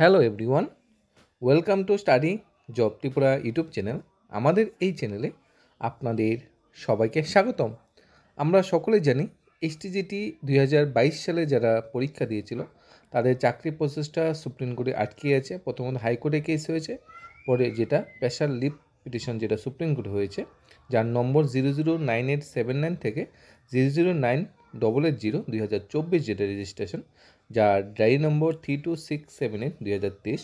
hello everyone welcome to study job Tripura YouTube channel আমাদের এই চ্যানেলে আপনাদের সবাইকে স্বাগতম আমরা সকলে জানি এসটিজিটি দুই হাজার বাইশ সালে যারা পরীক্ষা দিয়েছিল তাদের চাকরি প্রসেসটা সুপ্রিম কোর্টে আটকে আছে প্রথমত হাইকোর্টে কেস হয়েছে পরে যেটা স্পেশাল লিভ পিটিশন যেটা সুপ্রিম কোর্টে হয়েছে যার নম্বর zero zero nine eight seven nine থেকে zero zero nine double eight zero দুই হাজার চব্বিশ যেটা রেজিস্ট্রেশন যা diary number three two six seven eight দুই হাজার তেইশ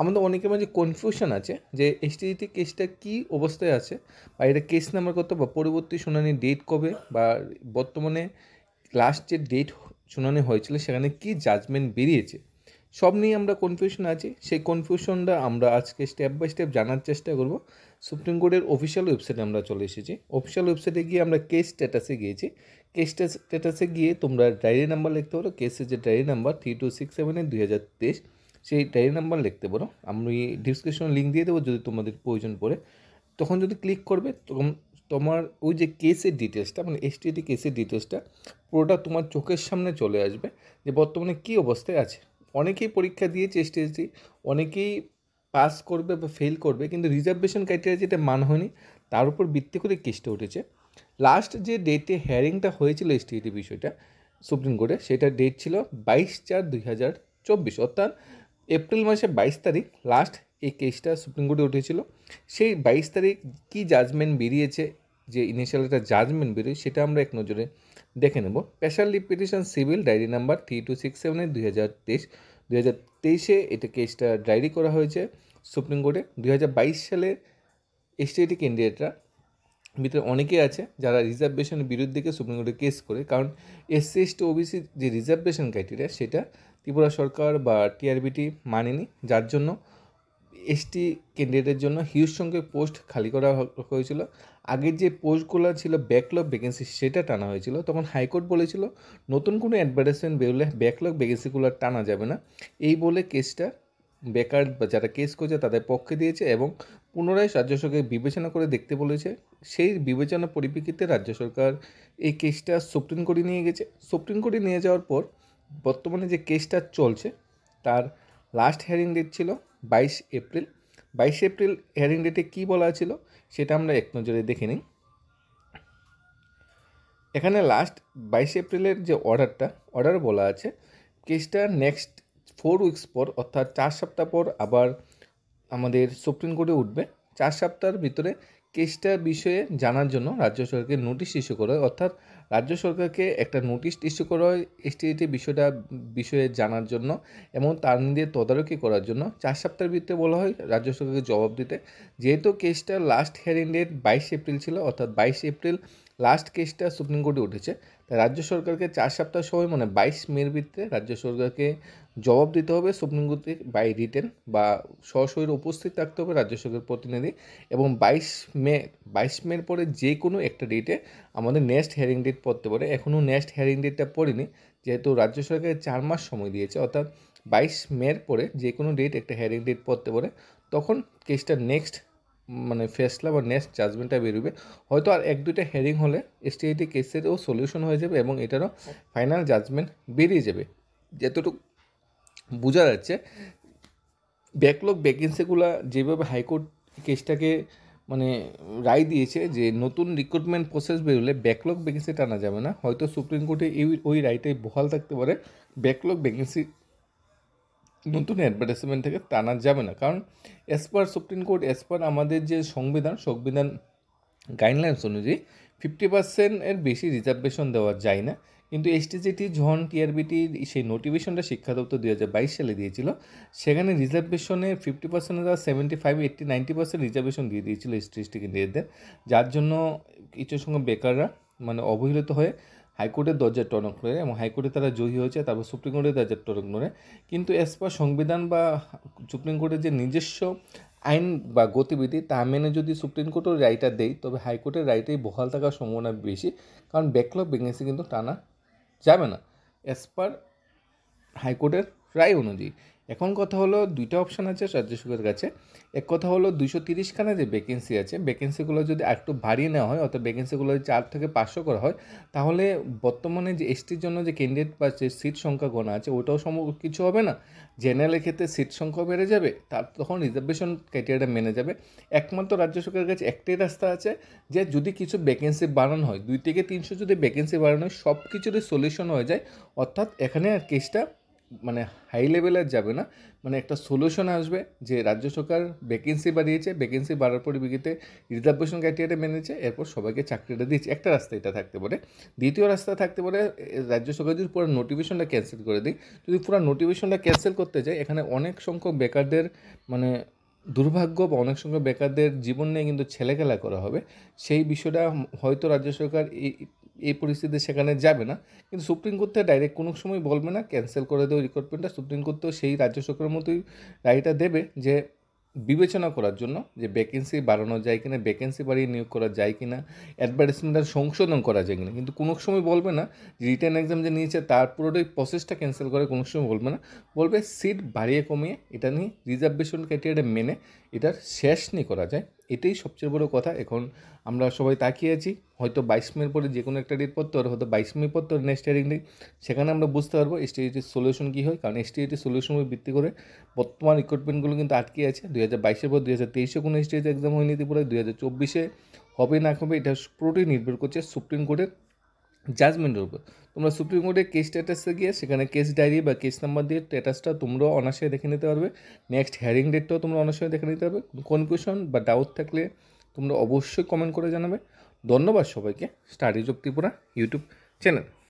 আমাদের অনেকের মাঝে কনফিউশন আছে যে এসটিজিটি কেসটা কী অবস্থায় আছে বা এটা কেস নাম্বার কত বা পরবর্তী শুনানির ডেট কবে বা বর্তমানে লাস্ট যে ডেট শুনানি হয়েছিল সেখানে কি জাজমেন্ট বেরিয়েছে সব নিয়ে আমরা কনফিউশন আছি সেই কনফিউশনটা আমরা আজকে স্টেপ বাই স্টেপ জানার চেষ্টা করব সুপ্রিম কোর্টের অফিসিয়াল ওয়েবসাইটে আমরা চলে এসেছি অফিসিয়াল ওয়েবসাইটে গিয়ে আমরা কেস স্ট্যাটাসে গিয়েছি কেস স্ট্যাটাসে গিয়ে তোমরা ডায়েরি নাম্বার লিখতে পারো কেসের যে diary number three two six সেভেনের দুই হাজার তেইশ সেই ডায়েরি নাম্বার লিখতে পারো আমি ডিসক্রিপশনে লিঙ্ক দিয়ে দেবো যদি তোমাদের প্রয়োজন পড়ে তখন যদি ক্লিক করবে তখন তোমার ওই যে কেসের ডিটেলসটা মানে এসটিডি কেসের ডিটেলসটা পুরোটা তোমার চোখের সামনে চলে আসবে যে বর্তমানে কী অবস্থায় আছে অনেকেই পরীক্ষা দিয়েছে এসটিএসটি অনেকেই পাস করবে বা ফেল করবে কিন্তু রিজার্ভেশন ক্রাইটেরিয়া যেটা মান হয়নি তার উপর ভিত্তি করে কেসটা উঠেছে লাস্ট যে ডেটে হ্যারিংটা হয়েছিল স্টেটের বিষয়টা সুপ্রিম কোর্টে সেটার ডেট ছিল বাইশ চার দুই হাজার চব্বিশ অর্থাৎ এপ্রিল মাসে বাইশ তারিখ লাস্ট এই কেসটা সুপ্রিম কোর্টে উঠেছিল সেই বাইশ তারিখ কী জাজমেন্ট বেরিয়েছে যে ইনিশিয়াল একটা জাজমেন্ট বেরোয় সেটা আমরা এক নজরে দেখে নেব স্পেশাল ডিপিটিশন civil diary number three two six সেভেনের দুই হাজার তেইশ দুই হাজার তেইশে এটা কেসটা ডায়েরি করা হয়েছে সুপ্রিম কোর্টে দুই হাজার বাইশ সালে এসটিআইটি ক্যান্ডিডেটরা ভিতরে অনেকে আছে যারা রিজার্ভেশনের বিরুদ্ধে সুপ্রিম কোর্টে কেস করে কারণ এসসি এসটি ওবিসি যে রিজার্ভেশন ক্রাইটেরিয়া সেটা ত্রিপুরা সরকার বা টিআরবিটি মানেনি যার জন্য এসটি ক্যান্ডিডেটের জন্য হিউজ সংখ্যক পোস্ট খালি করা হয়েছিল আগের যে পোস্টগুলো ছিল ব্যাকলগ ভ্যাকেন্সি সেটা টানা হয়েছিল তখন হাইকোর্ট বলেছিল নতুন কোনো অ্যাডভার্টাইজমেন্ট বেরোলে ব্যাকলগ ভ্যাকেন্সিগুলো টানা যাবে না এই বলে কেসটা বেকার বা যারা কেস করেছে তাদের পক্ষে দিয়েছে এবং পুনরায় রাজ্য সরকার বিবেচনা করে দেখতে বলেছে সেই বিবেচনা পরিপ্রেক্ষিতে রাজ্য সরকার এই কেসটা সুপ্রিম কোর্টে নিয়ে গেছে সুপ্রিম কোর্টে নিয়ে যাওয়ার পর বর্তমানে যে কেসটা চলছে তার লাস্ট হেয়ারিং ডেট ছিল বাইশ এপ্রিল বাইশ এপ্রিল হেয়ারিং ডেটে কী বলা ছিল সেটা আমরা এক নজরে দেখে নিই এখানে লাস্ট বাইশ এপ্রিলের যে অর্ডারটা অর্ডার বলা আছে কেসটা নেক্সট ফোর উইকস পর অর্থাৎ চার সপ্তাহ পর আবার আমাদের সুপ্রিম কোর্টে উঠবে চার সপ্তাহের ভিতরে কেসটা বিষয়ে জানার জন্য রাজ্য সরকারকে নোটিশ ইস্যু করা হয় অর্থাৎ রাজ্য সরকারকে একটা নোটিশ ইস্যু করা হয় এসটিডিটি বিষয়টা বিষয়ে জানার জন্য এবং তার নিয়ে তদারকি করার জন্য চার সপ্তাহের ভিত্তিতে বলা হয় রাজ্য সরকারকে জবাব দিতে যেহেতু কেসটা লাস্ট হিয়ারিং ডেট বাইশ এপ্রিল ছিল অর্থাৎ বাইশ এপ্রিল লাস্ট কেসটা সুপ্রিম কোর্টে উঠেছে তাই রাজ্য সরকারকে চার সপ্তাহ সময় মানে বাইশ মের ভিত্তিতে রাজ্য সরকারকে জবাব দিতে হবে সুপ্রিম কোর্টে বাই রিটেন বা সরাসরি উপস্থিত থাকতে হবে রাজ্য সরকারের প্রতিনিধি এবং বাইশ মে বাইশ মের পরে যে কোনো একটা ডেটে আমাদের নেক্সট হেয়ারিং ডেট পড়তে পারে এখনও নেক্সট হেয়ারিং ডেটটা পড়িনি যেহেতু রাজ্য সরকার চার মাস সময় দিয়েছে অর্থাৎ বাইশ মের পরে যে কোনো ডেট একটা হেয়ারিং ডেট পড়তে পারে তখন কেসটা নেক্সট মানে ফেসলা বা নেক্সট জাজমেন্টটা বেরোবে হয়তো আর এক দুইটা হেয়ারিং হলে এসটিআইটি কেসেরও সলিউশন হয়ে যাবে এবং এটারও ফাইনাল জাজমেন্ট বেরিয়ে যাবে যতটুকু বোঝা যাচ্ছে ব্যাকলগ ভ্যাকেন্সিগুলো যেভাবে হাইকোর্ট কেসটাকে মানে রায় দিয়েছে যে নতুন রিক্রুটমেন্ট প্রসেস বেরোলে ব্যাকলগ ভ্যাকেন্সি টানা যাবে না হয়তো সুপ্রিম কোর্টে এই ওই রায়টাই বহাল থাকতে পারে ব্যাকলগ ভ্যাকেন্সি নতুন অ্যাডভার্টাইজমেন্ট থেকে টানা যাবে না কারণ as per supreme court as per আমাদের যে সংবিধান সংবিধান গাইডলাইন্স অনুযায়ী ফিফটি পার্সেন্টের বেশি রিজার্ভেশন দেওয়া যায় না কিন্তু এসটিজিটি ঝন টিআরবিটির সেই নোটিফিকেশনটা শিক্ষা দপ্তর দু হাজার বাইশ সালে দিয়েছিল সেখানে রিজার্ভেশনে ফিফটি পার্সেন্ট আর seventy five eighty ninety percent reservation দিয়ে দিয়েছিল এসটি এসটি ক্যান্ডিডেটদের যার জন্য কিছু সঙ্গে বেকাররা মানে অবহেলিত হয়ে হাইকোর্টের দরজার টনক নড়ে এবং হাইকোর্টে তারা জয়ী হয়েছে তারপর সুপ্রিম কোর্টের দরজার টনক নড়ে কিন্তু এস পার সংবিধান বা সুপ্রিম কোর্টের যে নিজস্ব আইন বা গতিবিধি তা মেনে যদি সুপ্রিম কোর্টের রায়টা দেয় তবে হাইকোর্টের রাইটেই বহাল থাকার সম্ভাবনা বেশি কারণ ব্যাকলগ ভেঙেছে কিন্তু টানা যাবে না অ্যাজ পার হাইকোর্টের রায় অনুযায়ী এখন কথা হলো দুইটা অপশান আছে রাজ্য সরকারের কাছে এক কথা হলো দুইশো তিরিশখানা যে ভ্যাকেন্সি আছে ভ্যাকেন্সিগুলো যদি একটু বাড়িয়ে নেওয়া হয় অর্থাৎ ভ্যাকেন্সিগুলো যদি চার থেকে পাঁচশো করা হয় তাহলে বর্তমানে যে এসটির জন্য যে ক্যান্ডিডেট বা যে সিট সংখ্যা গোনা আছে ওটাও সম কিছু হবে না জেনারেলের ক্ষেত্রে সিট সংখ্যা বেড়ে যাবে তার তখন রিজার্ভেশন ক্রাইটেরিয়াটা মেনে যাবে একমাত্র রাজ্য সরকারের কাছে একটাই রাস্তা আছে যে যদি কিছু ভ্যাকেন্সি বাড়ানো হয় দুই থেকে তিনশো যদি ভ্যাকেন্সি বাড়ানো হয় সব কিছুরই সলিউশন হয়ে যায় অর্থাৎ এখানে আর কেসটা মানে হাই আর যাবে না মানে একটা সলিউশন আসবে যে রাজ্য সরকার ভ্যাকেন্সি বাড়িয়েছে ভ্যাকেন্সি বাড়ার পরিপ্রেক্ষিতে রিজার্ভেশন ক্রাইটেরিয়া মেনেছে এরপর সবাইকে চাকরিটা দিয়েছে একটা রাস্তা এটা থাকতে পারে দ্বিতীয় রাস্তা থাকতে পারে রাজ্য সরকার যদি পুরো নোটিফিকেশনটা ক্যান্সেল করে দিই যদি পুরো নোটিফিকেশনটা ক্যান্সেল করতে যায় এখানে অনেক সংখ্যক বেকারদের মানে দুর্ভাগ্য বা অনেক সংখ্যক বেকারদের জীবন নিয়ে কিন্তু ছেলেখেলা করা হবে সেই বিষয়টা হয়তো রাজ্য সরকার এই এই পরিস্থিতি সেখানে যাবে না কিন্তু সুপ্রিম কোর্টে ডাইরেক্ট কোনো সময় বলবে না ক্যান্সেল করে দেওয়া রিকোয়ারমেন্টটা সুপ্রিম কোর্টেও সেই রাজ্য সরকারের মতোই রায়টা দেবে যে বিবেচনা করার জন্য যে ভ্যাকেন্সি বাড়ানো যায় কিনা ভ্যাকেন্সি বাড়িয়ে নিয়োগ করা যায় কিনা অ্যাডভার্টাইজমেন্টের সংশোধন করা যায় কিনা কিন্তু কোনো সময় বলবে না রিটার্ন এক্সাম যে নিয়েছে তার পুরোটাই প্রসেসটা ক্যান্সেল করে কোনো সময় বলবে না বলবে সিট বাড়িয়ে কমিয়ে এটা নিয়ে রিজার্ভেশন ক্রাইটেরিয়া মেনে এটার শেষ নিয়ে করা যায় এটাই সবচেয়ে বড় কথা এখন আমরা সবাই তাকিয়ে আছি হয়তো বাইশ মের পরে যে কোনো একটা ডেট পর তোর হয়তো বাইশ মে পর তোর নেক্সট হেয়ারিং ডেট সেখানে আমরা বুঝতে পারবো এসটিএটির সলিউশন কী হয় কারণ এসটিএটির সলিউশন ভিত্তি করে বর্তমান রিক্রুটমেন্টগুলো কিন্তু আটকে আছে দুই হাজার বাইশের পর দুই হাজার তেইশে কোনো এসটিএটি এক্সাম হয়নি ত্রিপুরায় দুই হাজার চব্বিশে হবে না হবে এটা পুরোটাই নির্ভর করছে সুপ্রিম কোর্টের জাজমেন্টের উপর তোমরা সুপ্রিম কোর্টে কেস স্ট্যাটাসে গিয়ে সেখানে কেস ডায়েরি বা কেস নাম্বার দিয়ে স্ট্যাটাসটা তোমরাও অনায়াসে দেখে নিতে পারবে নেক্সট হিয়ারিং ডেটটাও তোমরা অনায়াসে দেখে নিতে পারবে কোন কোয়েশন বা ডাউট থাকলে তোমরা অবশ্যই কমেন্ট করে জানাবে ধন্যবাদ সবাইকে studies of Tripura YouTube channel